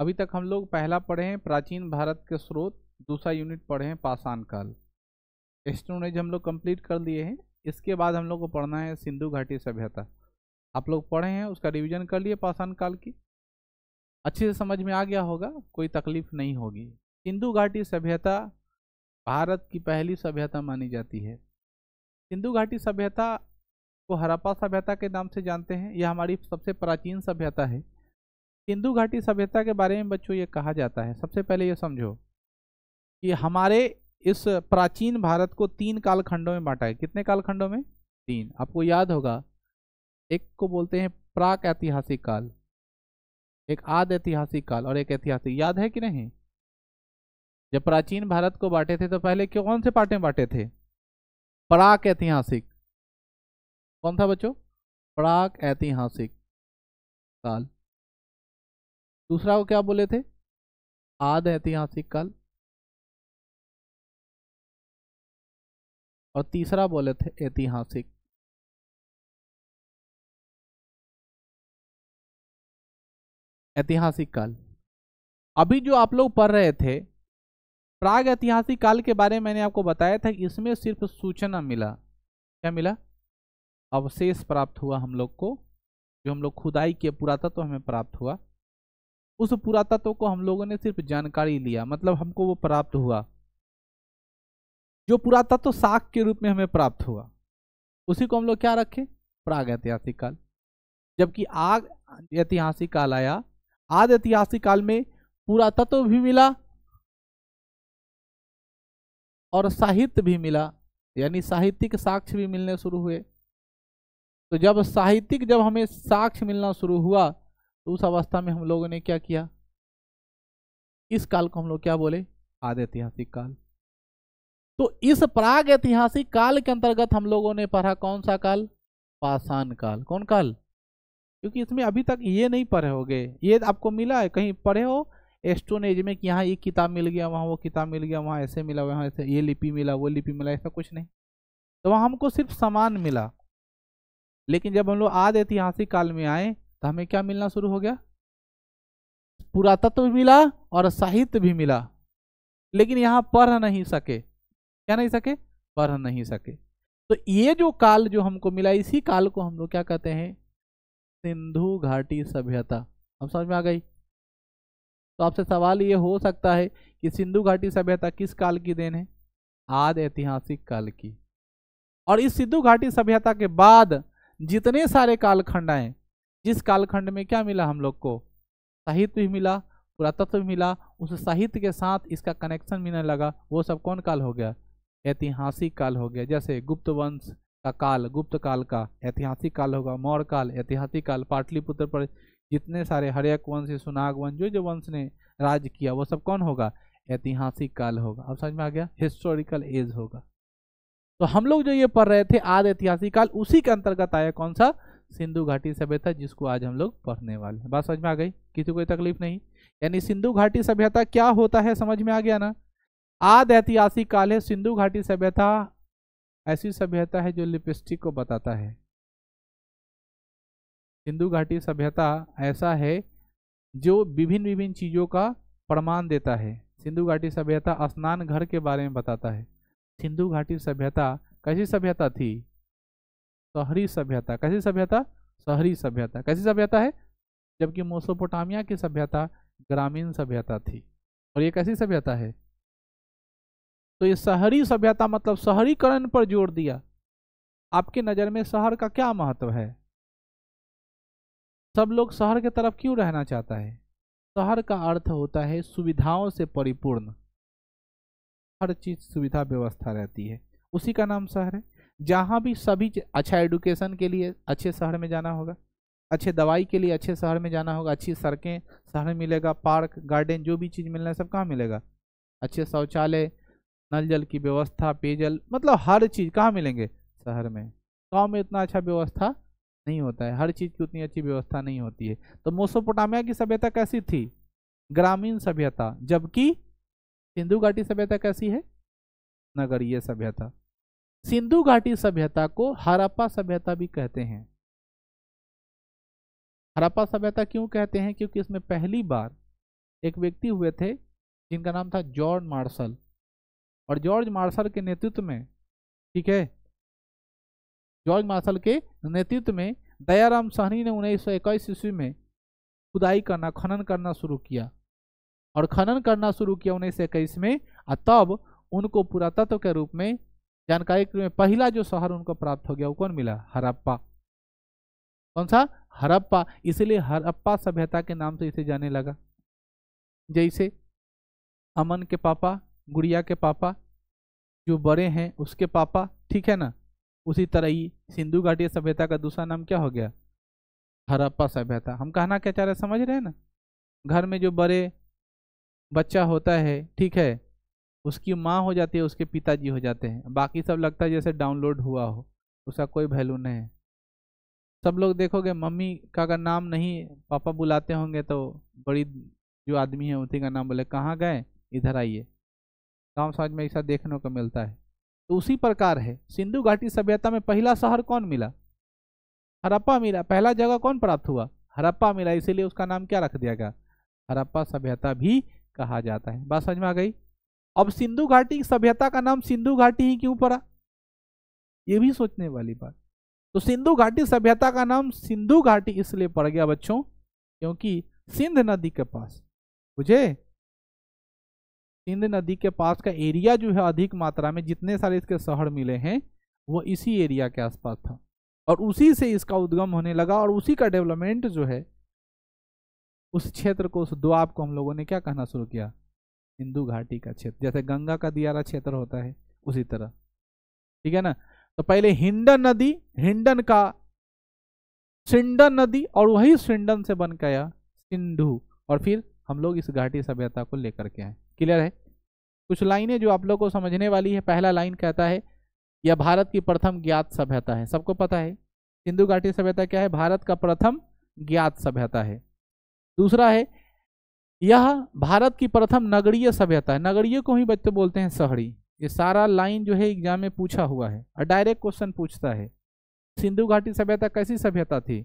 अभी तक हम लोग पहला पढ़े हैं प्राचीन भारत के स्रोत दूसरा यूनिट पढ़े हैं पाषाण काल एस्ट्रोनेज हम लोग कंप्लीट कर लिए हैं इसके बाद हम लोग को पढ़ना है सिंधु घाटी सभ्यता आप लोग पढ़े हैं उसका रिवीजन कर लिए पाषाण काल की अच्छे से समझ में आ गया होगा कोई तकलीफ नहीं होगी सिंधु घाटी सभ्यता भारत की पहली सभ्यता मानी जाती है सिंधु घाटी सभ्यता को हरापा सभ्यता के नाम से जानते हैं यह हमारी सबसे प्राचीन सभ्यता है सिंधु घाटी सभ्यता के बारे में बच्चों ये कहा जाता है सबसे पहले ये समझो कि हमारे इस प्राचीन भारत को तीन कालखंडों में बांटा है कितने कालखंडों में तीन आपको याद होगा एक को बोलते हैं प्राक ऐतिहासिक काल एक आद ऐतिहासिक काल और एक ऐतिहासिक याद है कि नहीं जब प्राचीन भारत को बांटे थे तो पहले क्यों कौन से पार्ट में बांटे थे प्राक ऐतिहासिक कौन था बच्चों प्राक ऐतिहासिक काल दूसरा वो क्या बोले थे आद ऐतिहासिक काल और तीसरा बोले थे ऐतिहासिक ऐतिहासिक काल अभी जो आप लोग पढ़ रहे थे प्राग ऐतिहासिक काल के बारे में मैंने आपको बताया था कि इसमें सिर्फ सूचना मिला क्या मिला अवशेष प्राप्त हुआ हम लोग को जो हम लोग खुदाई के पुरातत्व तो हमें प्राप्त हुआ उस पुरातत्व को हम लोगों ने सिर्फ जानकारी लिया मतलब हमको वो प्राप्त हुआ जो पुरातत्व साख के रूप में हमें प्राप्त हुआ उसी को हम लोग क्या रखें प्राग ऐतिहासिक काल जबकि आग ऐतिहासिक काल आया आद ऐतिहासिक काल में पुरातत्व भी मिला और साहित्य भी मिला यानी साहित्यिक साक्ष्य भी मिलने शुरू हुए तो जब साहित्यिक जब हमें साक्ष्य मिलना शुरू हुआ उस अवस्था में हम लोगों ने क्या किया इस काल को हम लोग क्या बोले आदि ऐतिहासिक काल तो इस प्राग ऐतिहासिक काल के अंतर्गत हम लोगों ने पढ़ा कौन सा काल पाषाण काल कौन काल क्योंकि इसमें अभी तक ये नहीं पढ़े होगे ये आपको मिला है कहीं पढ़े हो एस्टोन एज में कि यहाँ ये किताब मिल गया वहाँ वो किताब मिल गया वहाँ ऐसे मिला वहाँ ऐसे ये लिपि मिला वो लिपि मिला ऐसा कुछ नहीं तो वहाँ हमको सिर्फ सामान मिला लेकिन जब हम लोग आदि ऐतिहासिक काल में आए तो हमें क्या मिलना शुरू हो गया पुरातत्व मिला और साहित्य भी मिला लेकिन यहाँ पढ़ नहीं सके क्या नहीं सके पढ़ नहीं सके तो ये जो काल जो हमको मिला इसी काल को हम लोग क्या कहते हैं सिंधु घाटी सभ्यता अब समझ में आ गई तो आपसे सवाल ये हो सकता है कि सिंधु घाटी सभ्यता किस काल की देन है आद ऐतिहासिक काल की और इस सिंधु घाटी सभ्यता के बाद जितने सारे कालखंड आए जिस कालखंड में क्या मिला हम लोग को साहित्य भी मिला पुरातत्व भी मिला उस साहित्य के साथ इसका कनेक्शन मिलने लगा वो सब कौन काल हो गया ऐतिहासिक काल हो गया जैसे गुप्त वंश का काल गुप्त काल का ऐतिहासिक काल होगा मौर्य काल ऐतिहासिक काल पाटलिपुत्र पर जितने सारे हरियक वंश सुनाग वंश जो जो वंश ने राज किया वो सब कौन होगा ऐतिहासिक काल होगा अब समझ में आ गया हिस्टोरिकल एज होगा तो हम लोग जो ये पढ़ रहे थे आद ऐतिहासिक काल उसी के अंतर्गत आया कौन सा सिंधु घाटी सभ्यता जिसको आज हम लोग पढ़ने वाले हैं बात समझ में आ गई किसी कोई तकलीफ नहीं यानी सिंधु घाटी सभ्यता क्या होता है समझ में आ गया ना आद ऐतिहासिक काल है सिंधु घाटी सभ्यता ऐसी सभ्यता है जो लिपस्टिक को बताता है सिंधु घाटी सभ्यता ऐसा है जो विभिन्न विभिन्न चीज़ों का प्रमाण देता है सिंधु घाटी सभ्यता स्नान घर के बारे में बताता है सिंधु घाटी सभ्यता कैसी सभ्यता थी शहरी सभ्यता कैसी सभ्यता शहरी सभ्यता कैसी सभ्यता है जबकि मोसोपोटामिया की सभ्यता ग्रामीण सभ्यता थी और ये कैसी सभ्यता है तो ये शहरी सभ्यता मतलब शहरीकरण पर जोर दिया आपकी नज़र में शहर का क्या महत्व है सब लोग शहर की तरफ क्यों रहना चाहता है शहर का अर्थ होता है सुविधाओं से परिपूर्ण हर चीज़ सुविधा व्यवस्था रहती है उसी का नाम शहर है जहाँ भी सभी अच्छा एडुकेशन के लिए अच्छे शहर में जाना होगा अच्छे दवाई के लिए अच्छे शहर में जाना होगा अच्छी सड़कें शहर में मिलेगा पार्क गार्डन जो भी चीज़ मिलना है सब कहाँ मिलेगा अच्छे शौचालय नल जल की व्यवस्था पेयजल मतलब हर चीज़ कहाँ मिलेंगे शहर में गाँव में इतना अच्छा व्यवस्था नहीं होता है हर चीज़ की उतनी अच्छी व्यवस्था नहीं होती है तो मोसोपोटामिया की सभ्यता कैसी थी ग्रामीण सभ्यता जबकि सिंधु घाटी सभ्यता कैसी है नगरीय सभ्यता सिंधु घाटी सभ्यता को हरप्पा सभ्यता भी कहते हैं हरप्पा सभ्यता क्यों कहते हैं क्योंकि इसमें पहली बार एक व्यक्ति हुए थे जिनका नाम था जॉर्ज मार्शल और जॉर्ज मार्शल के नेतृत्व में ठीक है जॉर्ज मार्शल के नेतृत्व में दयाराम सहनी ने उन्नीस सौ इक्कीस ईस्वी में खुदाई करना खनन करना शुरू किया और खनन करना शुरू किया उन्नीस सौ इक्कीस में और तब उनको पुरातत्व के रूप में जानकारी के में पहला जो शहर उनको प्राप्त हो गया वो कौन मिला हरप्पा कौन सा हरप्पा इसलिए हरप्पा सभ्यता के नाम से इसे जाने लगा जैसे अमन के पापा गुड़िया के पापा जो बड़े हैं उसके पापा ठीक है ना उसी तरह ही सिंधु घाटी सभ्यता का दूसरा नाम क्या हो गया हरप्पा सभ्यता हम कहना क्या चाह रहे समझ रहे हैं ना घर में जो बड़े बच्चा होता है ठीक है उसकी माँ हो जाती है उसके पिताजी हो जाते हैं बाकी सब लगता है जैसे डाउनलोड हुआ हो उसका कोई वैल्यू नहीं है सब लोग देखोगे मम्मी का अगर नाम नहीं पापा बुलाते होंगे तो बड़ी जो आदमी है उसी का नाम बोले कहाँ गए इधर आइए गाँव समाज में ऐसा देखने को मिलता है तो उसी प्रकार है सिंधु घाटी सभ्यता में पहला शहर कौन मिला हरप्पा मिला पहला जगह कौन प्राप्त हुआ हरप्पा मिला इसीलिए उसका नाम क्या रख दिया गया हरप्पा सभ्यता भी कहा जाता है बात समझ में आ गई अब सिंधु घाटी सभ्यता का नाम सिंधु घाटी ही क्यों पड़ा ये भी सोचने वाली बात तो सिंधु घाटी सभ्यता का नाम सिंधु घाटी इसलिए पड़ गया बच्चों क्योंकि सिंध नदी के पास मुझे सिंध नदी के पास का एरिया जो है अधिक मात्रा में जितने सारे इसके शहर मिले हैं वो इसी एरिया के आसपास था और उसी से इसका उद्गम होने लगा और उसी का डेवलपमेंट जो है उस क्षेत्र को उस दुआब को हम लोगों ने क्या कहना शुरू किया सिंधु घाटी का क्षेत्र जैसे गंगा का दियारा क्षेत्र होता है उसी तरह ठीक है ना तो पहले हिंडन नदी हिंडन का सिंडन नदी और वही सिंडन से बन गया सिंधु और फिर हम लोग इस घाटी सभ्यता को लेकर के आए क्लियर है कुछ लाइनें जो आप लोगों को समझने वाली है पहला लाइन कहता है यह भारत की प्रथम ज्ञात सभ्यता है सबको पता है सिंधु घाटी सभ्यता क्या है भारत का प्रथम ज्ञात सभ्यता है दूसरा है यह भारत की प्रथम नगरीय सभ्यता है नगरीय को ही बच्चे बोलते हैं शहरी ये सारा लाइन जो है एग्जाम में पूछा हुआ है और डायरेक्ट क्वेश्चन पूछता है सिंधु घाटी सभ्यता कैसी सभ्यता थी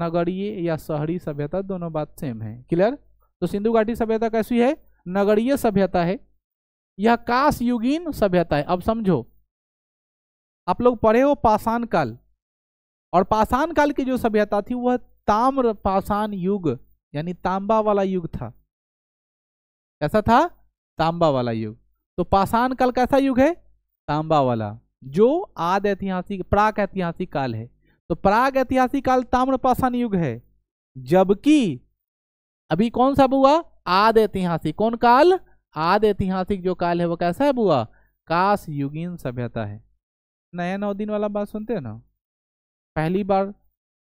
नगरीय या शहरी सभ्यता दोनों बात सेम है क्लियर तो सिंधु घाटी सभ्यता कैसी है नगरीय सभ्यता है यह काश युगीन सभ्यता है अब समझो आप लोग पढ़े हो पाषाण काल और पाषाण काल की जो सभ्यता थी वह ताम्र पाषाण युग यानी तांबा वाला युग था कैसा था तांबा वाला युग तो पाषाण काल कैसा युग है तांबा वाला जो आद ऐतिहासिक प्राग ऐतिहासिक काल है तो प्राग ऐतिहासिक काल ताम्र पाषाण युग है जबकि अभी कौन सा बुआ आद ऐतिहासिक कौन काल आद ऐतिहासिक जो काल है वो कैसा है बुआ काश युगीन सभ्यता है नया नौ दिन वाला बात सुनते हैं ना पहली बार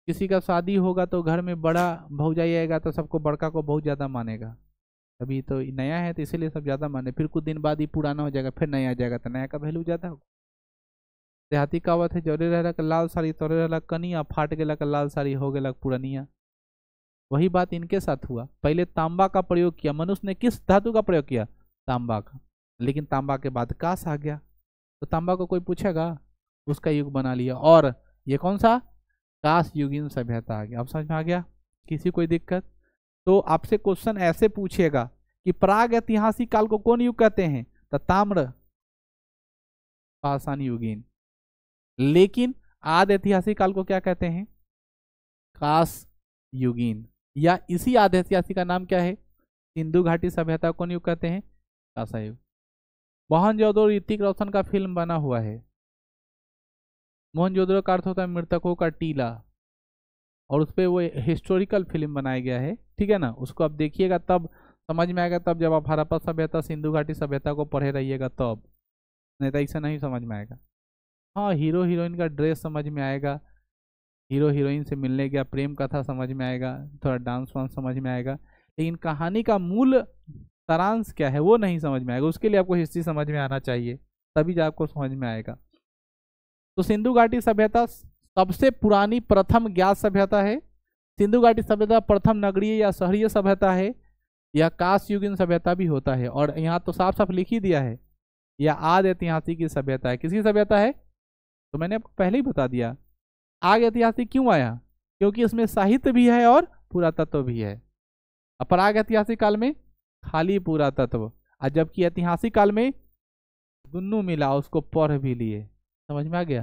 किसी का शादी होगा तो घर में बड़ा भौजाई आएगा तो सबको बड़का को बहुत ज़्यादा मानेगा अभी तो नया है तो इसीलिए सब ज़्यादा माने फिर कुछ दिन बाद ही पुराना हो जाएगा फिर नया आ जाएगा तो नया का वैल्यू ज़्यादा होगा देहाती कहावत है जोड़े रह लाल साड़ी तोड़े रह कनिया फाट गया लाल साड़ी हो गया पुरानिया वही बात इनके साथ हुआ पहले तांबा का प्रयोग किया मनुष्य ने किस धातु का प्रयोग किया तांबा का लेकिन तांबा के बाद कास आ गया तो तांबा को कोई पूछेगा उसका युग बना लिया और ये कौन सा काश युगीन सभ्यता आ गया अब समझ में आ गया किसी कोई दिक्कत तो आपसे क्वेश्चन ऐसे पूछेगा कि प्राग ऐतिहासिक काल को कौन युग कहते हैं तो ताम्र पाषाण युगीन लेकिन आद ऐतिहासिक काल को क्या कहते हैं काश युगीन या इसी आद ऐतिहासिक का नाम क्या है सिंधु घाटी सभ्यता कौन युग कहते हैं काशायुग मोहन जोदो ऋतिक रोशन का फिल्म बना हुआ है मोहनजोदड़ो का अर्थ होता है मृतकों का टीला और उस पर वो हिस्टोरिकल फिल्म बनाया गया है ठीक है ना उसको आप देखिएगा तब समझ में आएगा तब जब आप हरप्पा सभ्यता सिंधु घाटी सभ्यता को पढ़े रहिएगा तब नहीं तो ऐसे नहीं समझ में आएगा हाँ हीरो हीरोइन का ड्रेस समझ में आएगा हीरो हीरोइन से मिलने गया प्रेम कथा समझ में आएगा थोड़ा डांस वांस समझ में आएगा लेकिन कहानी का मूल तारांश क्या है वो नहीं समझ में आएगा उसके लिए आपको हिस्ट्री समझ में आना चाहिए तभी जो आपको समझ में आएगा तो सिंधु घाटी सभ्यता सबसे पुरानी प्रथम ज्ञात सभ्यता है सिंधु घाटी सभ्यता प्रथम नगरीय या शहरीय सभ्यता है यह काश सभ्यता भी होता है और यहाँ तो साफ साफ लिख ही दिया है यह आद ऐतिहासिक की सभ्यता है किसकी सभ्यता है तो मैंने पहले ही बता दिया आग ऐतिहासिक क्यों आया क्योंकि इसमें साहित्य भी है और पुरातत्व भी है अपराग ऐतिहासिक काल में खाली पुरातत्व और जबकि ऐतिहासिक काल में दुन्नू मिला उसको पढ़ भी लिए समझ में आ गया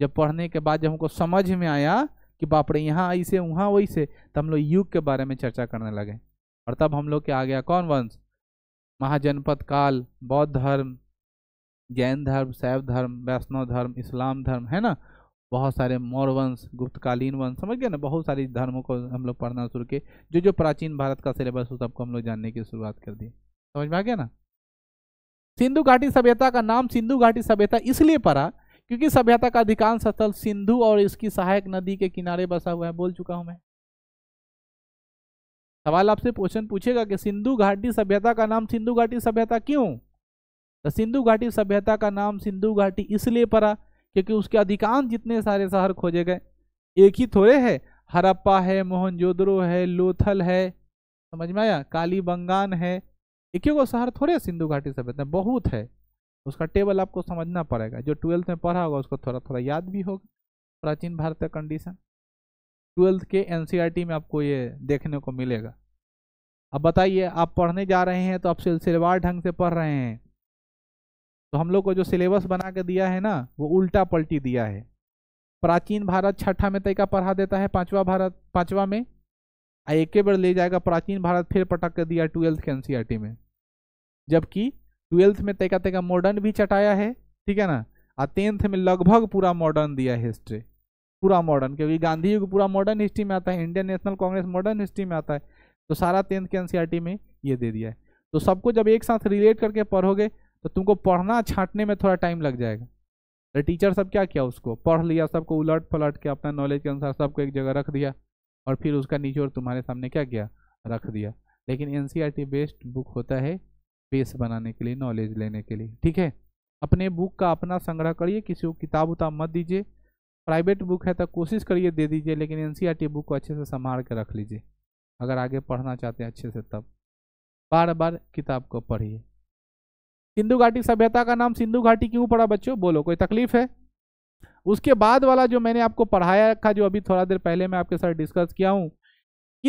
जब पढ़ने के बाद जब हमको समझ में आया कि बाप रे यहाँ ऐसे वहाँ वैसे तो हम लोग युग के बारे में चर्चा करने लगे और तब हम लोग के आ गया कौन वंश महाजनपद काल बौद्ध धर्म जैन धर्म शैव धर्म वैष्णव धर्म इस्लाम धर्म है ना बहुत सारे मौर वंश गुप्तकालीन वंश समझ गए ना बहुत सारी धर्मों को हम लोग पढ़ना शुरू किए जो जो प्राचीन भारत का सिलेबस हो सबको हम लोग जानने की शुरुआत कर दी समझ में आ गया ना सिंधु घाटी सभ्यता का नाम सिंधु घाटी सभ्यता इसलिए पड़ा क्योंकि सभ्यता का अधिकांश स्थल सिंधु और इसकी सहायक नदी के किनारे बसा हुआ है बोल चुका हूं मैं सवाल आपसे क्वेश्चन पूछेगा कि सिंधु घाटी सभ्यता का नाम सिंधु घाटी सभ्यता क्यों तो सिंधु घाटी सभ्यता का नाम सिंधु घाटी इसलिए पड़ा क्योंकि उसके अधिकांश जितने सारे शहर खोजे गए एक ही थोड़े है हरप्पा है मोहनजोद्रो है लोथल है समझ में आया काली बंगान है एक को शहर थोड़े सिंधु घाटी सभ्यता बहुत है उसका टेबल आपको समझना पड़ेगा जो ट्वेल्थ में पढ़ा होगा उसको थोड़ा थोड़ा याद भी होगा प्राचीन भारत का कंडीशन ट्वेल्थ के एन e में आपको ये देखने को मिलेगा अब बताइए आप पढ़ने जा रहे हैं तो आप सिलसिलेवार ढंग से पढ़ रहे हैं तो हम लोग को जो सिलेबस बना के दिया है ना वो उल्टा पलटी दिया है प्राचीन भारत छठा में तय का पढ़ा देता है पाँचवा भारत पाँचवा में एक बार ले जाएगा प्राचीन भारत फिर पटक के दिया ट्वेल्थ के एन e में जबकि ट्वेल्थ में तेका तेका मॉडर्न भी चटाया है ठीक है ना और टेंथ में लगभग पूरा मॉडर्न दिया है हिस्ट्री पूरा मॉडर्न क्योंकि गांधी युग पूरा मॉडर्न हिस्ट्री में आता है Indian National Congress modern history में आता है तो सारा टेंथ के एनसीईआरटी e में ये दे दिया है तो सबको जब एक साथ रिलेट करके पढ़ोगे तो तुमको पढ़ना छाँटने में थोड़ा टाइम लग जाएगा तो टीचर सब क्या किया उसको पढ़ लिया सबको उलट पलट के अपना नॉलेज के अनुसार सबको एक जगह रख दिया और फिर उसका निचोड़ तुम्हारे सामने क्या किया रख दिया लेकिन एन बेस्ड बुक होता है बेस बनाने के लिए नॉलेज लेने के लिए ठीक है अपने बुक का अपना संग्रह करिए किसी को किताब उताब मत दीजिए प्राइवेट बुक है तो कोशिश करिए दे दीजिए लेकिन एन बुक e को अच्छे से संभाल के रख लीजिए अगर आगे पढ़ना चाहते हैं अच्छे से तब बार बार किताब को पढ़िए सिंधु घाटी सभ्यता का नाम सिंधु घाटी क्यों पड़ा बच्चों बोलो कोई तकलीफ है उसके बाद वाला जो मैंने आपको पढ़ाया रखा जो अभी थोड़ा देर पहले मैं आपके साथ डिस्कस किया हूँ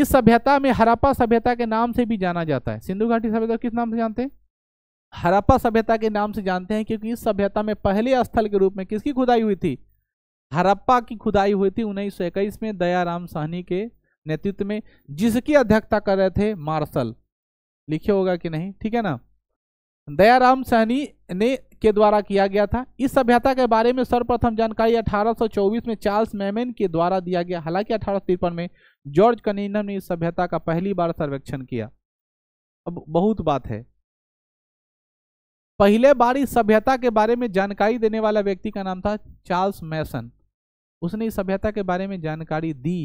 इस सभ्यता में हरप्पा सभ्यता के नाम से भी जाना जाता है सिंधु घाटी सभ्यता किस नाम से जानते हैं हरप्पा सभ्यता के नाम से जानते हैं क्योंकि इस सभ्यता में पहले स्थल के रूप में किसकी खुदाई हुई थी हरप्पा की खुदाई हुई थी उन्नीस में दयाराम सहनी के नेतृत्व में जिसकी अध्यक्षता कर रहे थे मार्शल लिखे होगा कि नहीं ठीक है ना दयाराम सहनी ने के द्वारा किया गया था इस सभ्यता के बारे में सर्वप्रथम जानकारी 1824 में चार्ल्स मेमेन के द्वारा दिया गया हालांकि अठारह में जॉर्ज कनिनम ने इस सभ्यता का पहली बार सर्वेक्षण किया अब बहुत बात है पहले बार इस सभ्यता के बारे में जानकारी देने वाला व्यक्ति का नाम था चार्ल्स मैसन उसने इस सभ्यता के बारे में जानकारी दी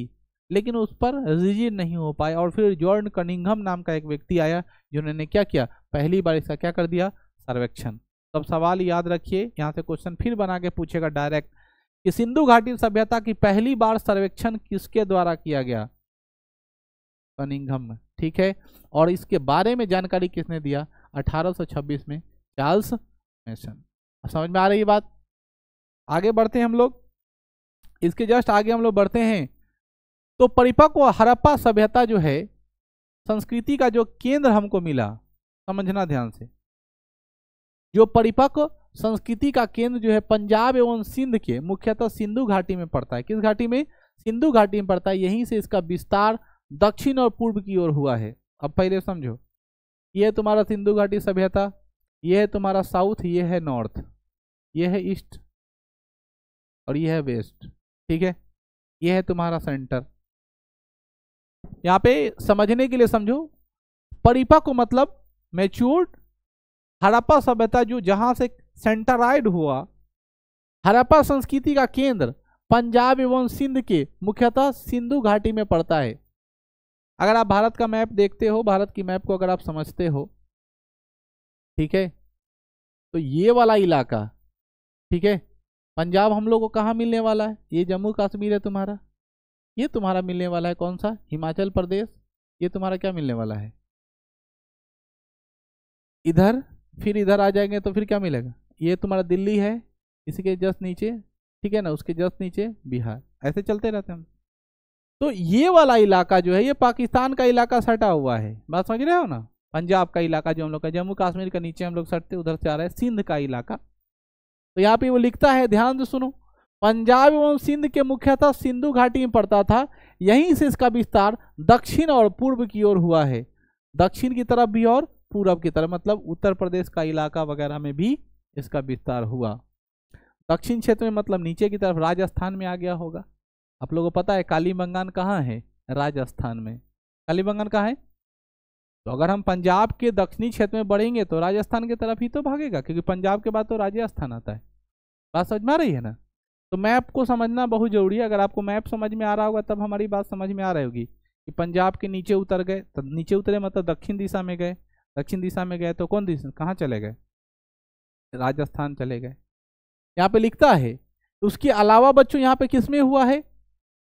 लेकिन उस पर रिजिड नहीं हो पाए और फिर जॉर्ज कनिंगम नाम का एक व्यक्ति आया जिन्होंने क्या किया पहली बार इसका क्या कर दिया सर्वेक्षण तब सवाल याद रखिए यहाँ से क्वेश्चन फिर बना के पूछेगा डायरेक्ट कि सिंधु घाटी सभ्यता की पहली बार सर्वेक्षण किसके द्वारा किया गया कनिंघम ठीक है और इसके बारे में जानकारी किसने दिया 1826 में चार्ल्स मेसन समझ में आ रही बात आगे बढ़ते हैं हम लोग इसके जस्ट आगे हम लोग बढ़ते हैं तो परिपक्व हरप्पा सभ्यता जो है संस्कृति का जो केंद्र हमको मिला समझना ध्यान से जो परिपक्व संस्कृति का केंद्र जो है पंजाब एवं सिंध के मुख्यतः सिंधु घाटी में पड़ता है किस घाटी में सिंधु घाटी में पड़ता है यहीं से इसका विस्तार दक्षिण और पूर्व की ओर हुआ है अब पहले समझो ये तुम्हारा सिंधु घाटी सभ्यता ये है तुम्हारा साउथ ये है नॉर्थ ये है ईस्ट और ये है वेस्ट ठीक है ये है तुम्हारा सेंटर यहाँ पे समझने के लिए समझो परिपक्व मतलब मेच्योर्ड हड़प्पा सभ्यता जो जहाँ से सेंटराइड हुआ हरप्पा संस्कृति का केंद्र पंजाब एवं सिंध के मुख्यतः सिंधु घाटी में पड़ता है अगर आप भारत का मैप देखते हो भारत की मैप को अगर आप समझते हो ठीक है तो ये वाला इलाका ठीक है पंजाब हम लोग को कहाँ मिलने वाला है ये जम्मू कश्मीर है तुम्हारा ये तुम्हारा मिलने वाला है कौन सा हिमाचल प्रदेश ये तुम्हारा क्या मिलने वाला है इधर फिर इधर आ जाएंगे तो फिर क्या मिलेगा ये तुम्हारा दिल्ली है इसी के जस्ट नीचे ठीक है ना उसके जस्ट नीचे बिहार ऐसे चलते रहते हम तो ये वाला इलाका जो है ये पाकिस्तान का इलाका सटा हुआ है बात समझ रहे हो ना पंजाब का इलाका जो हम लोग का जम्मू कश्मीर का नीचे हम लोग सटते उधर से आ रहा है सिंध का इलाका तो यहाँ पे वो लिखता है ध्यान से सुनो पंजाब एवं सिंध के मुख्यतः सिंधु घाटी में पड़ता था यहीं से इसका विस्तार दक्षिण और पूर्व की ओर हुआ है दक्षिण की तरफ भी और पूर्व की तरफ मतलब उत्तर प्रदेश का इलाका वगैरह में भी इसका विस्तार हुआ दक्षिण क्षेत्र में मतलब नीचे की तरफ राजस्थान में आ गया होगा आप लोगों को पता है काली बंगान कहाँ है राजस्थान में काली बंगान कहाँ है तो अगर हम पंजाब के दक्षिणी क्षेत्र में बढ़ेंगे तो राजस्थान की तरफ ही तो भागेगा क्योंकि पंजाब के बाद तो राजस्थान आता है बात समझ में आ रही है ना तो मैप को समझना बहुत जरूरी है अगर आपको मैप समझ में आ रहा होगा तब हमारी बात समझ में आ रही होगी कि पंजाब के नीचे उतर गए तो नीचे उतरे मतलब दक्षिण दिशा में गए दक्षिण दिशा में गए तो कौन दिशा कहाँ चले गए राजस्थान चले गए यहाँ पे लिखता है तो उसके अलावा बच्चों यहाँ पे किस में हुआ है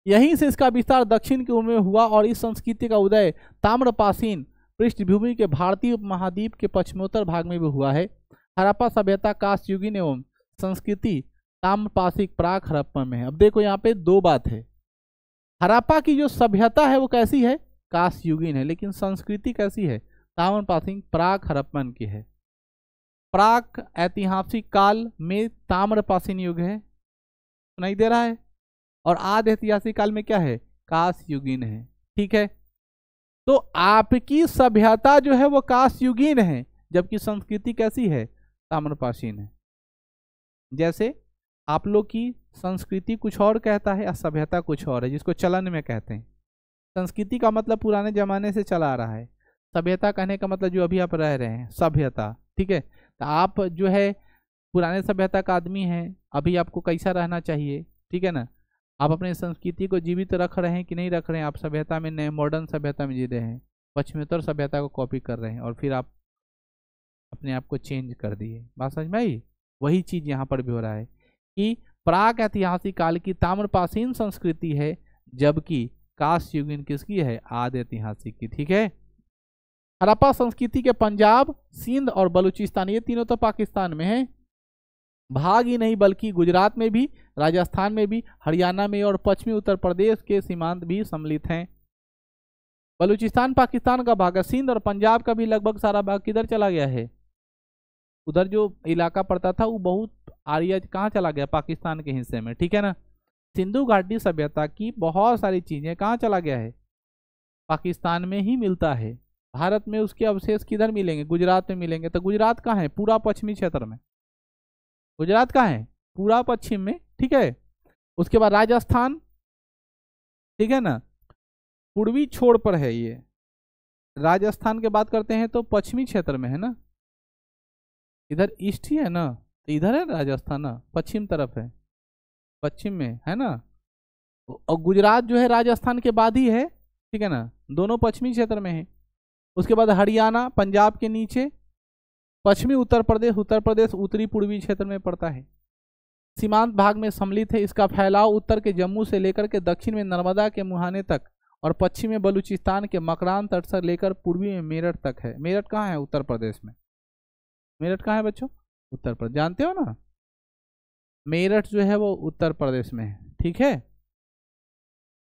यहीं से इसका विस्तार दक्षिण के में हुआ और इस संस्कृति का उदय ताम्रपासीन पृष्ठभूमि के भारतीय उपमहाद्वीप के पश्चिमोत्तर भाग में भी हुआ है हरप्पा सभ्यता काशयुगिन एवं संस्कृति ताम्रपासिक प्राक हरप्पा में है अब देखो यहाँ पे दो बात है हरप्पा की जो सभ्यता है वो कैसी है काशयुगिन है लेकिन संस्कृति कैसी है ताम्रपासिक प्राक हरप्पन की है प्राक ऐतिहासिक काल में ताम्रपाषाण युग है सुनाई दे रहा है और आध ऐतिहासिक काल में क्या है काश युगीन है ठीक है तो आपकी सभ्यता जो है वो काश युगीन है जबकि संस्कृति कैसी है ताम्रपाषाण है जैसे आप लोग की संस्कृति कुछ और कहता है या सभ्यता कुछ और है जिसको चलन में कहते हैं संस्कृति का मतलब पुराने जमाने से चला आ रहा है सभ्यता कहने का मतलब जो अभी आप रह रहे हैं सभ्यता ठीक है तो आप जो है पुराने सभ्यता का आदमी हैं अभी आपको कैसा रहना चाहिए ठीक है ना आप अपने संस्कृति को जीवित रख रहे हैं कि नहीं रख रहे हैं आप सभ्यता में नए मॉडर्न सभ्यता में जी रहे हैं पश्चिमोत्तर सभ्यता को कॉपी कर रहे हैं और फिर आप अपने आप को चेंज कर दिए बात समझ में आई वही चीज़ यहाँ पर भी हो रहा है कि प्राग ऐतिहासिक काल की ताम्रपासीन संस्कृति है जबकि काश युगिन किसकी है आद ऐतिहासिक की ठीक है हड़प्पा संस्कृति के पंजाब सिंध और बलूचिस्तान ये तीनों तो पाकिस्तान में है भाग ही नहीं बल्कि गुजरात में भी राजस्थान में भी हरियाणा में और पश्चिमी उत्तर प्रदेश के सीमांत भी सम्मिलित हैं बलूचिस्तान पाकिस्तान का भाग है सिंध और पंजाब का भी लगभग सारा भाग किधर चला गया है उधर जो इलाका पड़ता था वो बहुत आर्य कहाँ चला गया पाकिस्तान के हिस्से में ठीक है ना सिंधु घाटी सभ्यता की बहुत सारी चीज़ें कहाँ चला गया है पाकिस्तान में ही मिलता है भारत में उसके अवशेष किधर मिलेंगे गुजरात में मिलेंगे तो गुजरात कहाँ है पूरा पश्चिमी क्षेत्र में गुजरात कहाँ है पूरा पश्चिम में ठीक है उसके बाद राजस्थान ठीक है ना पूर्वी छोर पर है ये राजस्थान के बात करते हैं तो पश्चिमी क्षेत्र में है ना इधर ईस्ट ही है ना तो इधर है राजस्थान ना पश्चिम तरफ है पश्चिम में है ना और गुजरात जो है राजस्थान के बाद ही है ठीक है ना दोनों पश्चिमी क्षेत्र में है उसके बाद हरियाणा पंजाब के नीचे पश्चिमी उत्तर प्रदेश उत्तर प्रदेश उत्तरी पूर्वी क्षेत्र में पड़ता है सीमांत भाग में सम्मिलित है इसका फैलाव उत्तर के जम्मू से लेकर के दक्षिण में नर्मदा के मुहाने तक और पश्चिम में बलूचिस्तान के मकरान तट से लेकर पूर्वी में मेरठ तक है मेरठ कहाँ है उत्तर प्रदेश में मेरठ कहाँ है बच्चों उत्तर प्रदेश जानते हो ना मेरठ जो है वो उत्तर प्रदेश में है ठीक है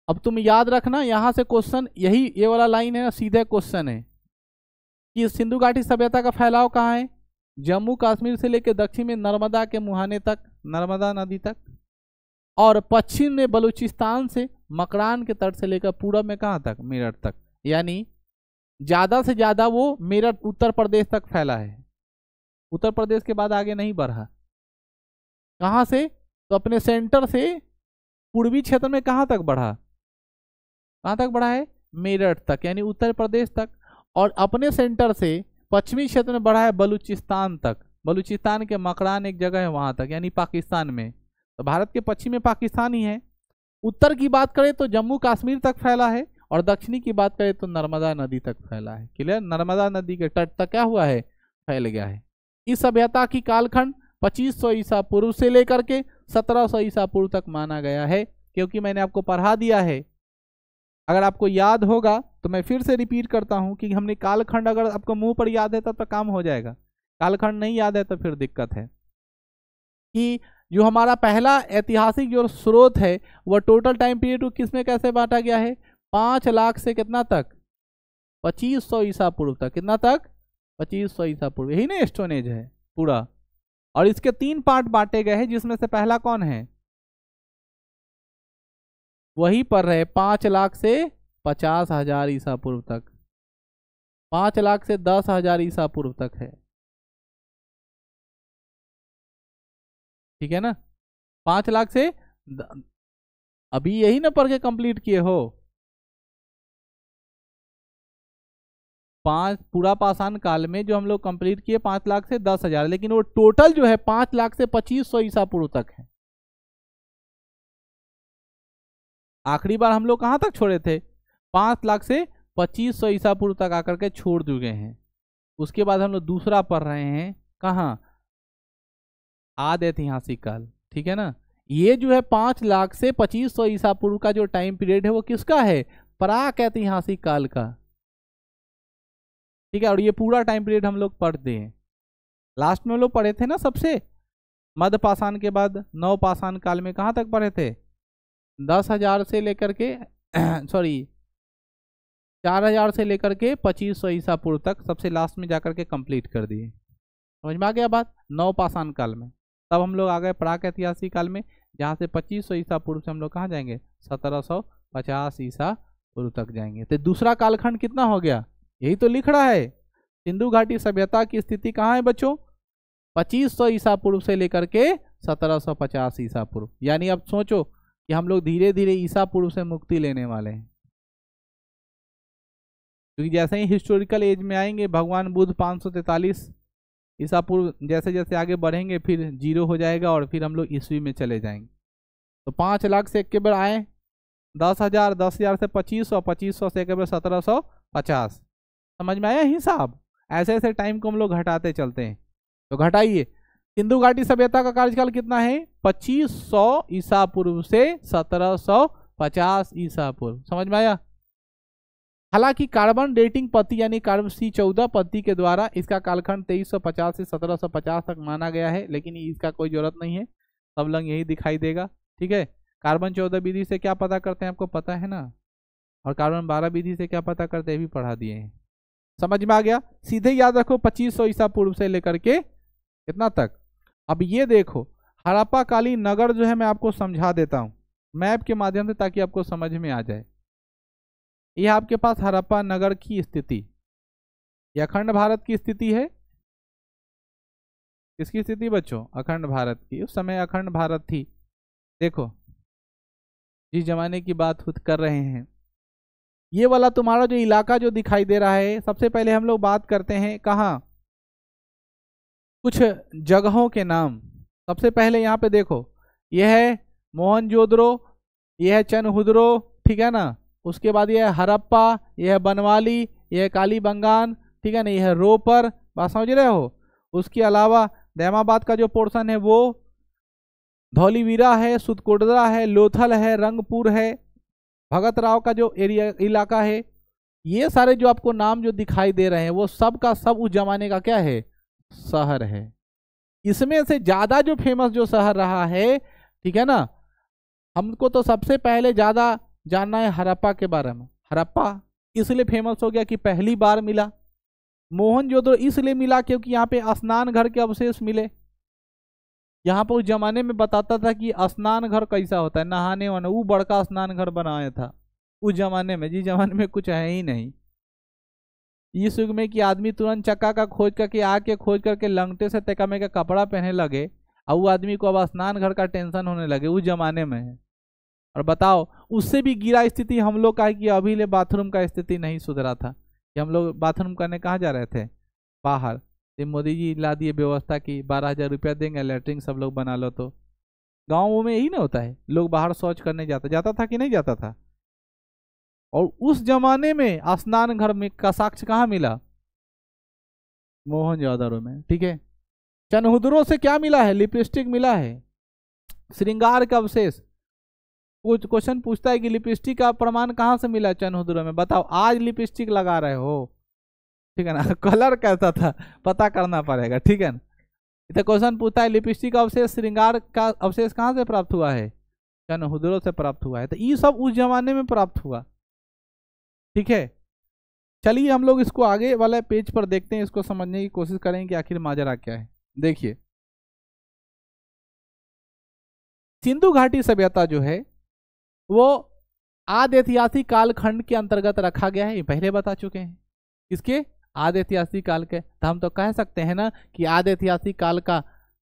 अब तुम याद रखना यहाँ से क्वेश्चन यही ये वाला लाइन है ना सीधे क्वेश्चन है कि सिंधु घाटी सभ्यता का फैलाव कहाँ है जम्मू कश्मीर से लेकर दक्षिण में नर्मदा के मुहाने तक नर्मदा नदी तक और पश्चिम में बलूचिस्तान से मकरान के तट से लेकर पूरब में कहाँ तक मेरठ तक यानी ज़्यादा से ज़्यादा वो मेरठ उत्तर प्रदेश तक फैला है उत्तर प्रदेश के बाद आगे नहीं बढ़ा कहाँ से तो अपने सेंटर से पूर्वी क्षेत्र में कहाँ तक बढ़ा कहाँ तक बढ़ा है मेरठ तक यानी उत्तर प्रदेश तक और अपने सेंटर से पश्चिमी क्षेत्र में बढ़ा है बलूचिस्तान तक बलूचिस्तान के मकरान एक जगह है वहाँ तक यानी पाकिस्तान में तो भारत के पश्चिम में पाकिस्तान ही है उत्तर की बात करें तो जम्मू कश्मीर तक फैला है और दक्षिणी की बात करें तो नर्मदा नदी तक फैला है क्लियर नर्मदा नदी के तट तक क्या हुआ है फैल गया है इस सभ्यता की कालखंड 2500 ईसा पूर्व से लेकर के 1700 ईसा पूर्व तक माना गया है क्योंकि मैंने आपको पढ़ा दिया है अगर आपको याद होगा तो मैं फिर से रिपीट करता हूँ कि हमने कालखंड अगर आपको मुंह पर याद है तब तो, तो काम हो जाएगा कालखंड नहीं याद है तो फिर दिक्कत है कि जो हमारा पहला ऐतिहासिक जो स्रोत है वह टोटल टाइम पीरियड को किस में कैसे बांटा गया है पाँच लाख से कितना तक पच्चीस सौ ईसा पूर्व तक कितना तक पच्चीस सौ ईसा पूर्व यही ना स्टोनेज है पूरा और इसके तीन पार्ट बांटे गए हैं जिसमें से पहला कौन है वहीं पर रहे पाँच लाख से पचास हजार ईसा पूर्व तक पाँच लाख से दस हजार ईसा पूर्व तक है ठीक है ना पाँच लाख से द... अभी यही ना पढ़ के कंप्लीट किए हो पांच पूरा पाषाण काल में जो हम लोग कंप्लीट किए पांच लाख से दस हजार लेकिन वो टोटल जो है पांच लाख से पच्चीस सौ ईसा पूर्व तक है आखिरी बार हम लोग कहाँ तक छोड़े थे पाँच लाख से पच्चीस सौ ईसा पूर्व तक आकर के छोड़ चुके हैं उसके बाद हम लोग दूसरा पढ़ रहे हैं कहाँ आद ऐतिहासिक काल ठीक है ना ये जो है पाँच लाख से पच्चीस सौ ईसा पूर्व का जो टाइम पीरियड है वो किसका है प्राक ऐतिहासिक काल का ठीक है और ये पूरा टाइम पीरियड हम लोग पढ़ते हैं लास्ट में लोग पढ़े थे ना सबसे मध्य पाषाण के बाद नव पाषाण काल में कहाँ तक पढ़े थे दस हज़ार से लेकर के सॉरी चार हज़ार से लेकर के पच्चीस सौ ईसा पूर्व तक सबसे लास्ट में जाकर के कंप्लीट कर दिए समझ में आ गया बात नौ पाषाण काल में तब हम लोग आ गए प्राक ऐतिहासिक काल में जहाँ से पच्चीस सौ ईसा पूर्व से हम लोग कहाँ जाएंगे सत्रह सौ पचास ईसा पूर्व तक जाएंगे तो दूसरा कालखंड कितना हो गया यही तो लिख रहा है सिंधु घाटी सभ्यता की स्थिति कहाँ है बच्चों पच्चीस सौ ईसा पूर्व से लेकर के सत्रह सौ पचास ईसा पूर्व यानी अब सोचो कि हम लोग धीरे धीरे ईसा पूर्व से मुक्ति लेने वाले हैं क्योंकि जैसे ही हिस्टोरिकल एज में आएंगे भगवान बुद्ध 543 ईसा पूर्व जैसे जैसे आगे बढ़ेंगे फिर जीरो हो जाएगा और फिर हम लोग ईस्वी में चले जाएंगे तो पाँच लाख से एक बार आए दस हज़ार दस हज़ार से पच्चीस सौ पच्चीस सौ से एक बार सत्रह सौ पचास समझ में आया हिसाब ऐसे ऐसे टाइम को हम लोग घटाते चलते हैं तो घटाइए सिंधु घाटी सभ्यता का कार्यकाल कितना है पच्चीस सौ ईसा पूर्व से सत्रह सौ पचास ईसा पूर्व समझ में आया हालांकि कार्बन डेटिंग पति यानी कार्बन सी चौदह पति के द्वारा इसका कालखंड तेईस सौ पचास से सत्रह सौ पचास तक माना गया है लेकिन इसका कोई जरूरत नहीं है सब लंग यही दिखाई देगा ठीक है कार्बन चौदह विधि से क्या पता करते हैं आपको पता है ना और कार्बन बारह विधि से क्या पता करते हैं भी पढ़ा दिए हैं समझ में आ गया सीधे याद रखो सौ ईसा पूर्व से लेकर के कितना तक अब ये देखो काली नगर जो है मैं आपको समझा देता हूँ मैप के माध्यम से ताकि आपको समझ में आ जाए यह आपके पास हड़प्पा नगर की स्थिति ये अखंड भारत की स्थिति है किसकी स्थिति बच्चों अखंड भारत की उस समय अखंड भारत थी देखो जिस जमाने की बात खुद कर रहे हैं ये वाला तुम्हारा जो इलाका जो दिखाई दे रहा है सबसे पहले हम लोग बात करते हैं कहाँ कुछ जगहों के नाम सबसे पहले यहाँ पे देखो यह है जोद्रो यह है चनहुदरो ठीक है ना उसके बाद यह है हरप्पा यह है बनवाली यह है काली बंगान ठीक है ना यह है रोपर बात समझ रहे हो उसके अलावा दैमाबाद का जो पोर्शन है वो धौलीवीरा है सुदकोडरा है लोथल है रंगपुर है भगत राव का जो एरिया इलाका है ये सारे जो आपको नाम जो दिखाई दे रहे हैं वो सब का सब उस जमाने का क्या है शहर है इसमें से ज़्यादा जो फेमस जो शहर रहा है ठीक है ना हमको तो सबसे पहले ज़्यादा जानना है हरप्पा के बारे में हरप्पा इसलिए फेमस हो गया कि पहली बार मिला मोहन मोहनजोदड़ो इसलिए मिला क्योंकि यहाँ पे स्नान घर के अवशेष मिले यहाँ पर उस जमाने में बताता था कि स्नान घर कैसा होता है नहाने वाना वो बड़का स्नान घर बनाया था उस जमाने में जिस जमाने में कुछ है ही नहीं इस युग में कि आदमी तुरंत चक्का का खोज करके आग के खोज करके लंगटे से तकमे का कपड़ा पहने लगे और वो आदमी को अब स्नान घर का टेंशन होने लगे उस जमाने में है और बताओ उससे भी गिरा स्थिति हम लोग का है कि अभी ले बाथरूम का स्थिति नहीं सुधरा था कि हम लोग बाथरूम करने कहाँ जा रहे थे बाहर तो मोदी जी ला दिए व्यवस्था की बारह हज़ार रुपया देंगे लेटरिन सब लोग बना लो तो गाँव में यही ना होता है लोग बाहर शौच करने जाता जाता था कि नहीं जाता था और उस जमाने में स्नान घर में का साक्ष्य कहाँ मिला मोहन मोहनजोदारो में ठीक है चनहुदरों से क्या मिला है लिपस्टिक मिला है श्रृंगार का अवशेष कुछ क्वेश्चन पूछता है कि लिपस्टिक का प्रमाण कहाँ से मिला चनहुदरों में बताओ आज लिपस्टिक लगा रहे हो ठीक है ना कलर कैसा था पता करना पड़ेगा ठीक है ना तो क्वेश्चन पूछता है लिपस्टिक का अवशेष श्रृंगार का अवशेष कहाँ से प्राप्त हुआ है चनहुदरों से प्राप्त हुआ है तो ये सब उस जमाने में प्राप्त हुआ ठीक है चलिए हम लोग इसको आगे वाले पेज पर देखते हैं इसको समझने की कोशिश करें कि आखिर माजरा क्या है देखिए सिंधु घाटी सभ्यता जो है वो आदि ऐतिहासिक कालखंड के अंतर्गत रखा गया है ये पहले बता चुके हैं इसके आदि ऐतिहासिक काल के तो हम तो कह सकते हैं ना कि आदि ऐतिहासिक काल का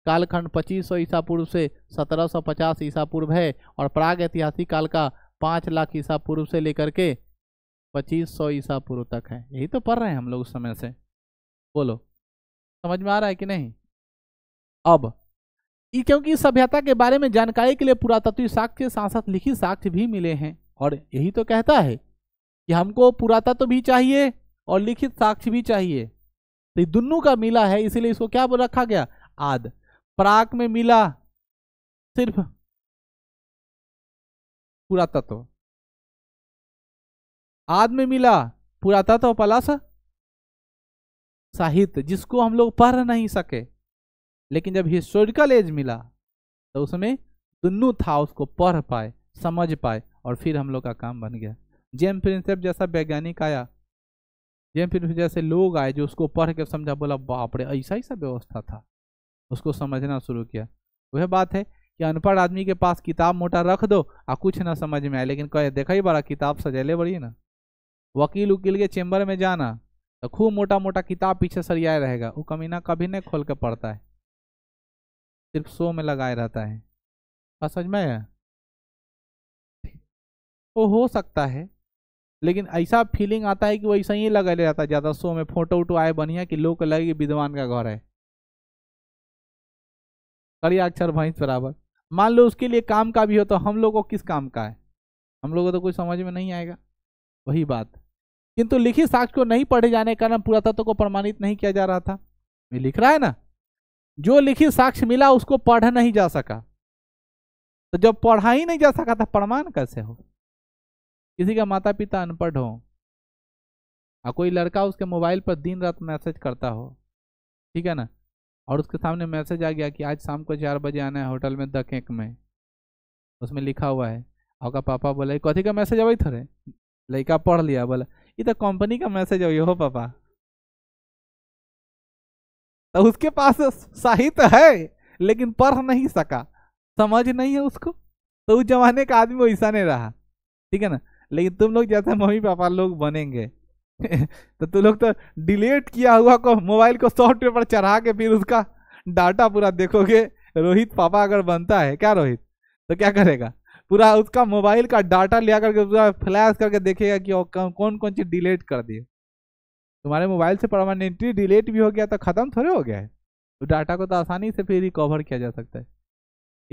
कालखंड 2500 ईसा पूर्व से 1750 ईसा पूर्व है और प्राग ऐतिहासिक काल का 5 लाख ईसा पूर्व से लेकर के पच्चीस सौ ईसा पूर्व तक है यही तो पढ़ रहे हैं हम लोग उस समय से बोलो समझ में आ रहा है कि नहीं अब क्योंकि सभ्यता के बारे में जानकारी के लिए पुरातत्वीय साक्ष्य साथ साथ लिखित साक्ष्य भी मिले हैं और यही तो कहता है कि हमको पुरातत्व भी चाहिए और लिखित साक्ष्य भी चाहिए तो दोनों का मिला है इसीलिए इसको क्या बोल रखा गया आद प्राक में मिला सिर्फ पुरातत्व आद में मिला पुराता तो साहित्य जिसको हम लोग पढ़ नहीं सके लेकिन जब हिस्टोरिकल एज मिला तो उसमें दोनों था उसको पढ़ पाए समझ पाए और फिर हम लोग का काम बन गया जेम प्रिंसेप जैसा वैज्ञानिक आया जेम प्रिंसेप जैसे लोग आए जो उसको पढ़ के समझा बोला बाप रे ऐसा ऐसा व्यवस्था था उसको समझना शुरू किया वह बात है कि अनपढ़ आदमी के पास किताब मोटा रख दो और कुछ ना समझ में आए लेकिन कहे देखा ही बड़ा किताब सजेले बड़ी ना वकील उकील के चैम्बर में जाना तो खूब मोटा मोटा किताब पीछे सरियाए रहेगा वो कमीना कभी नहीं खोल के पढ़ता है सिर्फ शो में लगाए रहता है समझ में वो हो सकता है लेकिन ऐसा फीलिंग आता है कि वो ऐसा ही लगा ले जाता है ज़्यादा शो में फोटो वोटो आए बनिया कि लोग लगे कि विद्वान का घर है करिए अक्षर भैंस बराबर मान लो उसके लिए काम का भी हो तो हम लोग को किस काम का है हम लोग को तो कोई समझ में नहीं आएगा वही बात किंतु लिखित साक्ष्य को नहीं पढ़े जाने के कारण पुरातत्व को प्रमाणित नहीं किया जा रहा था ये लिख रहा है ना जो लिखित साक्ष्य मिला उसको पढ़ा नहीं जा सका तो जब पढ़ा ही नहीं जा सका था प्रमाण कैसे हो किसी का माता पिता अनपढ़ हो और कोई लड़का उसके मोबाइल पर दिन रात मैसेज करता हो ठीक है ना और उसके सामने मैसेज आ गया कि आज शाम को चार बजे आना है होटल में द केक में उसमें लिखा हुआ है और का पापा बोला कथी का मैसेज अब थोड़े लड़का पढ़ लिया बोला ये तो कंपनी का मैसेज है हो पापा तो उसके पास साहित्य तो है लेकिन पढ़ नहीं सका समझ नहीं है उसको तो उस जमाने का आदमी वैसा नहीं रहा ठीक है ना लेकिन तुम लोग जैसे मम्मी पापा लोग बनेंगे तो तुम लोग तो डिलीट किया हुआ को मोबाइल को सॉफ्टवेयर पर चढ़ा के फिर उसका डाटा पूरा देखोगे रोहित पापा अगर बनता है क्या रोहित तो क्या करेगा पूरा उसका मोबाइल का डाटा लिया करके पूरा फ्लैश करके देखेगा कि कौन कौन चीज डिलीट कर दिए तुम्हारे मोबाइल से परमानेंटली डिलीट भी हो गया तो ख़त्म थोड़े हो गया है तो डाटा को तो आसानी से फिर रिकवर किया जा सकता है